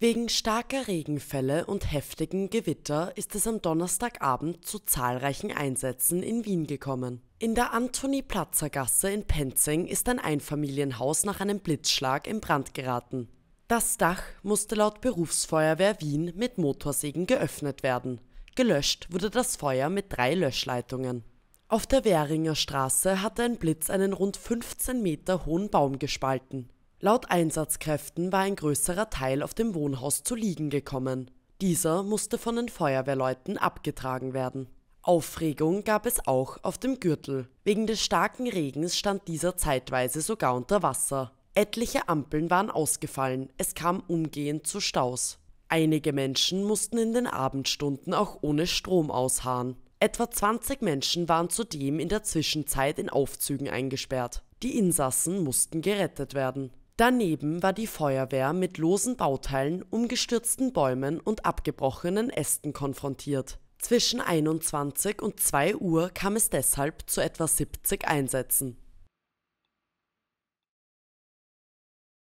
Wegen starker Regenfälle und heftigen Gewitter ist es am Donnerstagabend zu zahlreichen Einsätzen in Wien gekommen. In der Antoni-Platzer-Gasse in Penzing ist ein Einfamilienhaus nach einem Blitzschlag in Brand geraten. Das Dach musste laut Berufsfeuerwehr Wien mit Motorsägen geöffnet werden. Gelöscht wurde das Feuer mit drei Löschleitungen. Auf der Währinger Straße hatte ein Blitz einen rund 15 Meter hohen Baum gespalten. Laut Einsatzkräften war ein größerer Teil auf dem Wohnhaus zu liegen gekommen. Dieser musste von den Feuerwehrleuten abgetragen werden. Aufregung gab es auch auf dem Gürtel. Wegen des starken Regens stand dieser zeitweise sogar unter Wasser. Etliche Ampeln waren ausgefallen, es kam umgehend zu Staus. Einige Menschen mussten in den Abendstunden auch ohne Strom ausharren. Etwa 20 Menschen waren zudem in der Zwischenzeit in Aufzügen eingesperrt. Die Insassen mussten gerettet werden. Daneben war die Feuerwehr mit losen Bauteilen, umgestürzten Bäumen und abgebrochenen Ästen konfrontiert. Zwischen 21 und 2 Uhr kam es deshalb zu etwa 70 Einsätzen